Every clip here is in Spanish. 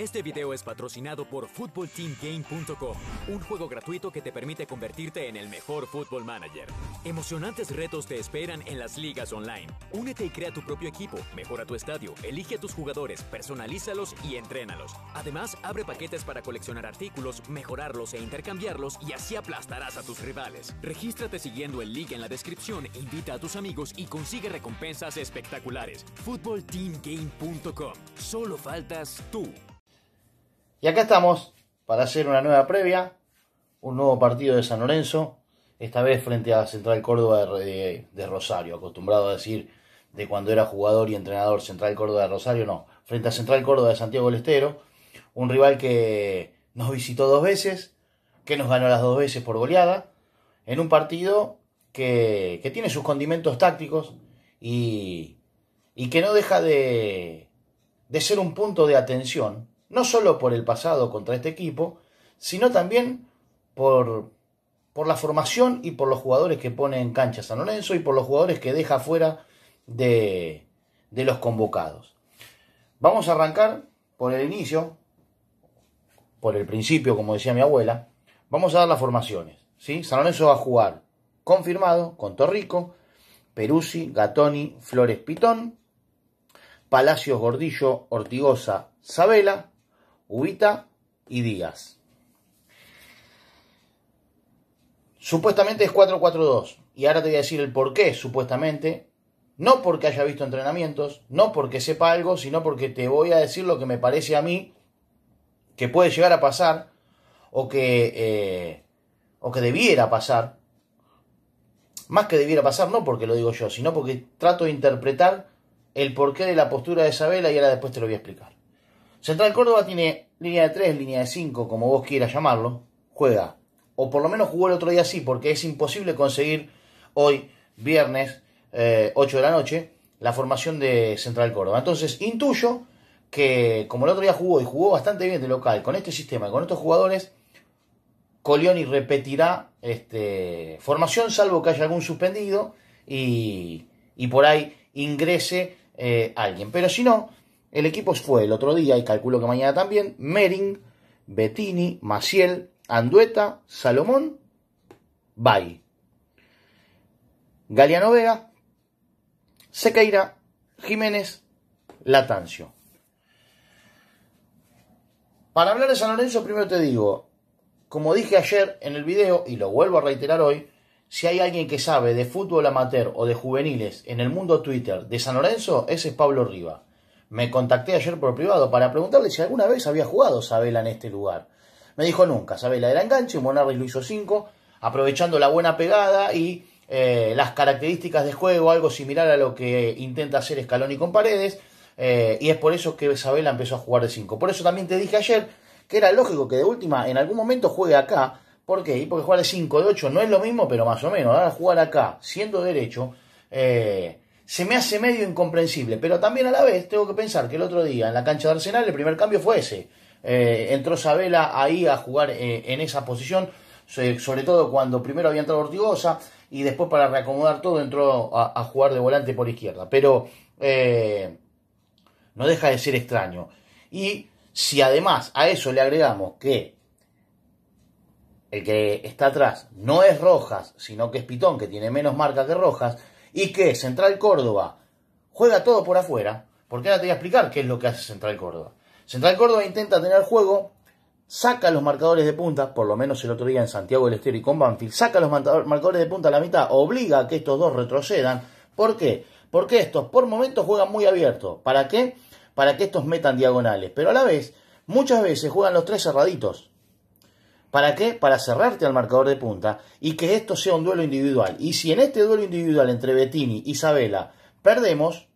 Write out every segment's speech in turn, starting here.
Este video es patrocinado por FootballTeamGame.com, un juego gratuito que te permite convertirte en el mejor fútbol manager. Emocionantes retos te esperan en las ligas online. Únete y crea tu propio equipo, mejora tu estadio, elige a tus jugadores, personalízalos y entrénalos. Además, abre paquetes para coleccionar artículos, mejorarlos e intercambiarlos y así aplastarás a tus rivales. Regístrate siguiendo el link en la descripción, invita a tus amigos y consigue recompensas espectaculares. FootballTeamGame.com. Solo faltas tú. Y acá estamos para hacer una nueva previa, un nuevo partido de San Lorenzo, esta vez frente a Central Córdoba de, Rosario, acostumbrado a decir de cuando era jugador y entrenador Central Córdoba de Rosario, no, frente a Central Córdoba de Santiago del Estero, un rival que nos visitó dos veces, que nos ganó las dos veces por goleada, en un partido que, tiene sus condimentos tácticos y, que no deja de, de ser un punto de atención no solo por el pasado contra este equipo, sino también por, la formación y por los jugadores que pone en cancha San Lorenzo y por los jugadores que deja fuera de, los convocados. Vamos a arrancar por el inicio, por el principio, como decía mi abuela. Vamos a dar las formaciones. ¿sí? San Lorenzo va a jugar confirmado con Torrico, Perusi, Gatoni, Flores Pitón, Palacios Gordillo, Ortigosa, Sabela, Ubita y Díaz. Supuestamente es 4-4-2. Y ahora te voy a decir el por qué, supuestamente. No porque haya visto entrenamientos, no porque sepa algo, sino porque te voy a decir lo que me parece a mí que puede llegar a pasar o que, eh, o que debiera pasar. Más que debiera pasar, no porque lo digo yo, sino porque trato de interpretar el porqué de la postura de Isabela y ahora después te lo voy a explicar. Central Córdoba tiene línea de 3, línea de 5, como vos quieras llamarlo, juega. O por lo menos jugó el otro día así, porque es imposible conseguir hoy, viernes, 8 eh, de la noche, la formación de Central Córdoba. Entonces, intuyo que como el otro día jugó y jugó bastante bien de local, con este sistema y con estos jugadores, Colioni repetirá este, formación, salvo que haya algún suspendido y, por ahí ingrese eh, alguien. Pero si no, el equipo fue el otro día, y calculo que mañana también, Mering, Bettini, Maciel, Andueta, Salomón, Bay. Galiano Vega, Sequeira, Jiménez, Latancio. Para hablar de San Lorenzo, primero te digo, como dije ayer en el video y lo vuelvo a reiterar hoy, si hay alguien que sabe de fútbol amateur o de juveniles en el mundo Twitter de San Lorenzo, ese es Pablo Riva. Me contacté ayer por privado para preguntarle si alguna vez había jugado Sabela en este lugar. Me dijo nunca, Sabela era enganche, Monarri lo hizo 5, aprovechando la buena pegada y eh, las características de juego, algo similar a lo que intenta hacer Escalón y con Paredes, eh, y es por eso que Sabela empezó a jugar de 5. Por eso también te dije ayer que era lógico que de última en algún momento juegue acá. ¿Por qué? Porque jugar de 5, de 8 no es lo mismo, pero más o menos. Ahora jugar acá, siendo derecho, eh, se me hace medio incomprensible, pero también a la vez tengo que pensar que el otro día en la cancha de Arsenal el primer cambio fue ese. Eh, entró Sabela ahí a jugar eh, en esa posición, sobre todo cuando primero había entrado Ortigosa y después para reacomodar todo entró a, jugar de volante por izquierda. Pero eh, no deja de ser extraño. Y si además a eso le agregamos que el que está atrás no es Rojas, sino que es Pitón, que tiene menos marca que Rojas, y que Central Córdoba juega todo por afuera, porque ahora te voy a explicar qué es lo que hace Central Córdoba. Central Córdoba intenta tener juego, saca los marcadores de punta, por lo menos el otro día en Santiago del Estero y con Banfield, saca los marcadores de punta a la mitad, obliga a que estos dos retrocedan. ¿Por qué? Porque estos por momentos juegan muy abiertos, ¿Para qué? Para que estos metan diagonales. Pero a la vez, muchas veces juegan los tres cerraditos. ¿Para qué? Para cerrarte al marcador de punta y que esto sea un duelo individual. Y si en este duelo individual entre Bettini y Isabela perdemos,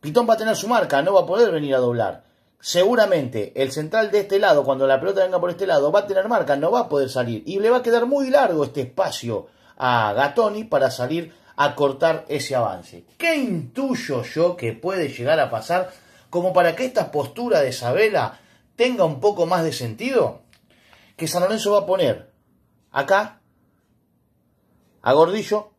Pitón va a tener su marca, no va a poder venir a doblar. Seguramente el central de este lado, cuando la pelota venga por este lado, va a tener marca, no va a poder salir. Y le va a quedar muy largo este espacio a Gatoni para salir a cortar ese avance. ¿Qué intuyo yo que puede llegar a pasar como para que esta postura de Isabela tenga un poco más de sentido? que San Lorenzo va a poner acá a Gordillo,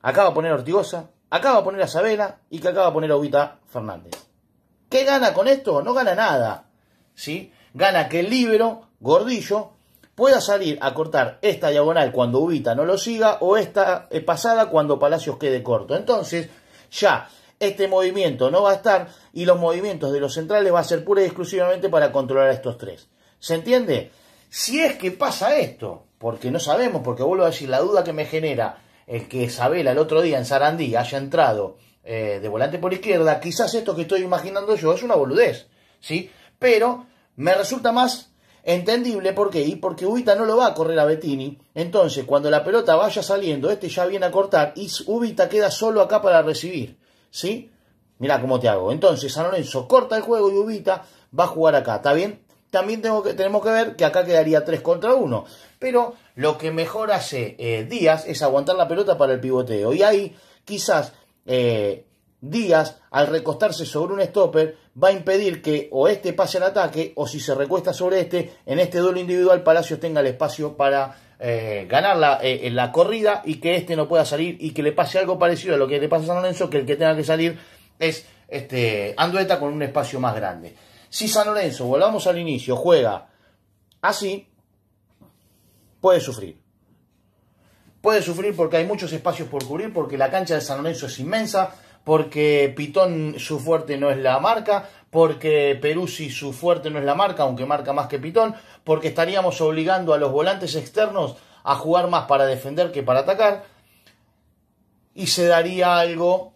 acá va a poner a Ortigosa, acá va a poner a Sabela y que acá va a poner a Ubita Fernández. ¿Qué gana con esto? No gana nada. ¿sí? Gana que el libero, Gordillo, pueda salir a cortar esta diagonal cuando Ubita no lo siga o esta eh, pasada cuando Palacios quede corto. Entonces, ya este movimiento no va a estar y los movimientos de los centrales va a ser pura y exclusivamente para controlar a estos tres. ¿Se entiende? Si es que pasa esto, porque no sabemos, porque vuelvo a decir, la duda que me genera es que Isabela el otro día en Sarandí haya entrado eh, de volante por izquierda, quizás esto que estoy imaginando yo es una boludez, ¿sí? Pero me resulta más entendible porque y porque Ubita no lo va a correr a Bettini, entonces cuando la pelota vaya saliendo, este ya viene a cortar y Ubita queda solo acá para recibir, ¿sí? Mirá cómo te hago. Entonces San Lorenzo corta el juego y Ubita va a jugar acá, ¿está bien? también tengo tenemos que ver que acá quedaría 3 contra 1. Pero lo que mejor hace eh, Díaz es aguantar la pelota para el pivoteo. Y ahí quizás eh, Díaz, al recostarse sobre un stopper, va a impedir que o este pase al ataque o si se recuesta sobre este, en este duelo individual Palacios tenga el espacio para eh, ganar la, eh, en la corrida y que este no pueda salir y que le pase algo parecido a lo que le pasa a San Lorenzo, que el que tenga que salir es este, Andueta con un espacio más grande. Si San Lorenzo, volvamos al inicio, juega así, ah, puede sufrir. Puede sufrir porque hay muchos espacios por cubrir, porque la cancha de San Lorenzo es inmensa, porque Pitón su fuerte no es la marca, porque Peruzzi su fuerte no es la marca, aunque marca más que Pitón, porque estaríamos obligando a los volantes externos a jugar más para defender que para atacar, y se daría algo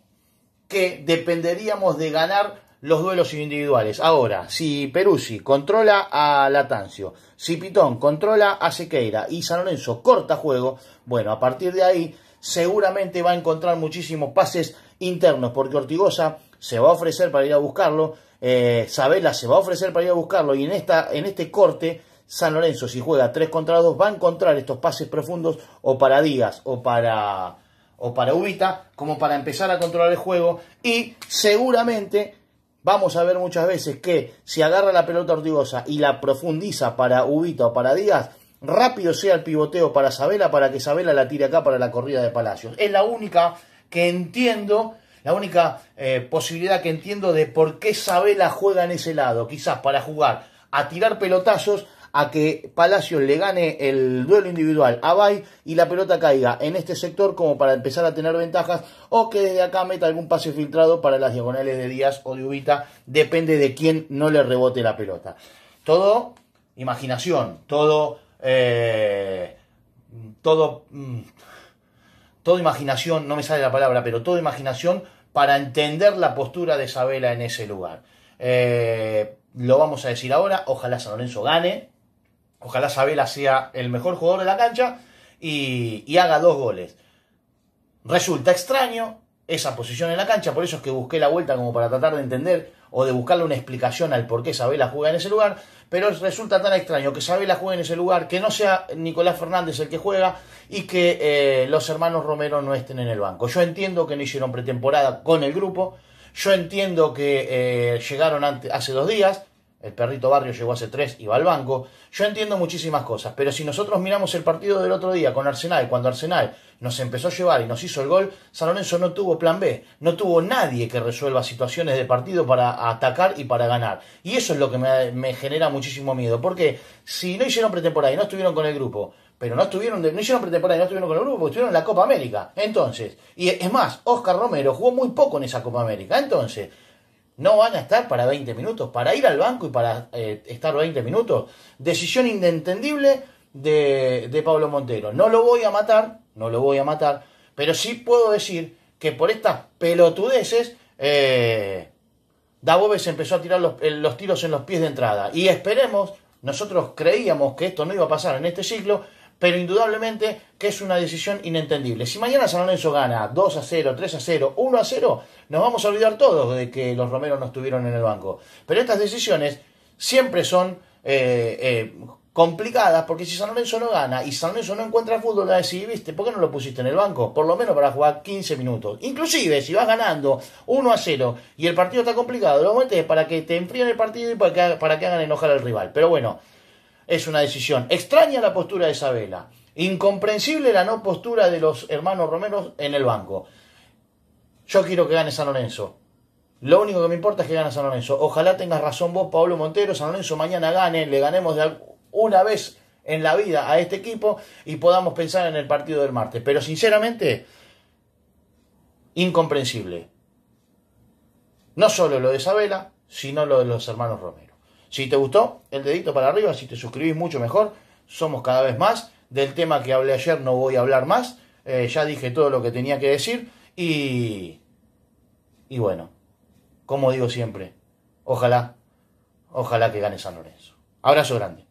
que dependeríamos de ganar los duelos individuales. Ahora, si Peruzzi controla a Latancio, si Pitón controla a Sequeira y San Lorenzo corta juego, bueno, a partir de ahí seguramente va a encontrar muchísimos pases internos porque Ortigosa se va a ofrecer para ir a buscarlo, eh, Sabela se va a ofrecer para ir a buscarlo y en, esta, en este corte San Lorenzo si juega 3 contra 2 va a encontrar estos pases profundos o para Díaz o para o para Ubita como para empezar a controlar el juego y seguramente vamos a ver muchas veces que si agarra la pelota Ortigosa y la profundiza para Ubito o para Díaz, rápido sea el pivoteo para Sabela para que Sabela la tire acá para la corrida de Palacios. Es la única que entiendo, la única eh, posibilidad que entiendo de por qué Sabela juega en ese lado, quizás para jugar a tirar pelotazos a que Palacio le gane el duelo individual a Bay y la pelota caiga en este sector como para empezar a tener ventajas o que desde acá meta algún pase filtrado para las diagonales de Díaz o de Ubita, depende de quién no le rebote la pelota. Todo imaginación, todo... Eh, todo... Mm, todo imaginación, no me sale la palabra, pero todo imaginación para entender la postura de Isabela en ese lugar. Eh, lo vamos a decir ahora, ojalá San Lorenzo gane, Ojalá Sabela sea el mejor jugador de la cancha y, haga dos goles. Resulta extraño esa posición en la cancha, por eso es que busqué la vuelta como para tratar de entender o de buscarle una explicación al por qué Sabela juega en ese lugar, pero resulta tan extraño que Sabela juegue en ese lugar, que no sea Nicolás Fernández el que juega y que eh, los hermanos Romero no estén en el banco. Yo entiendo que no hicieron pretemporada con el grupo, yo entiendo que eh, llegaron hace dos días, el perrito Barrio llegó hace tres y va al banco. Yo entiendo muchísimas cosas, pero si nosotros miramos el partido del otro día con Arsenal, cuando Arsenal nos empezó a llevar y nos hizo el gol, San Lorenzo no tuvo plan B, no tuvo nadie que resuelva situaciones de partido para atacar y para ganar. Y eso es lo que me, genera muchísimo miedo, porque si no hicieron pretemporada y no estuvieron con el grupo, pero no estuvieron, no hicieron pretemporada y no estuvieron con el grupo porque estuvieron en la Copa América. Entonces, y es más, Oscar Romero jugó muy poco en esa Copa América. Entonces, no van a estar para 20 minutos. Para ir al banco y para eh, estar 20 minutos. Decisión inentendible de, de Pablo Montero. No lo voy a matar, no lo voy a matar. Pero sí puedo decir que por estas pelotudeces, eh, empezó a tirar los, eh, los tiros en los pies de entrada. Y esperemos, nosotros creíamos que esto no iba a pasar en este ciclo pero indudablemente que es una decisión inentendible. Si mañana San Lorenzo gana 2 a 0, 3 a 0, 1 a 0, nos vamos a olvidar todos de que los romeros no estuvieron en el banco. Pero estas decisiones siempre son eh, eh, complicadas, porque si San Lorenzo no gana y San Lorenzo no encuentra fútbol, la decís, ¿viste? ¿Por qué no lo pusiste en el banco? Por lo menos para jugar 15 minutos. Inclusive, si vas ganando 1 a 0 y el partido está complicado, lo metes para que te enfríen el partido y para que, para que hagan enojar al rival. Pero bueno, es una decisión. Extraña la postura de Isabela. Incomprensible la no postura de los hermanos Romero en el banco. Yo quiero que gane San Lorenzo. Lo único que me importa es que gane San Lorenzo. Ojalá tengas razón vos, Pablo Montero. San Lorenzo mañana gane, le ganemos de una vez en la vida a este equipo y podamos pensar en el partido del martes. Pero sinceramente, incomprensible. No solo lo de Isabela, sino lo de los hermanos Romero. Si te gustó, el dedito para arriba, si te suscribís mucho mejor, somos cada vez más. Del tema que hablé ayer no voy a hablar más, eh, ya dije todo lo que tenía que decir y... Y bueno, como digo siempre, ojalá, ojalá que gane San Lorenzo. Abrazo grande.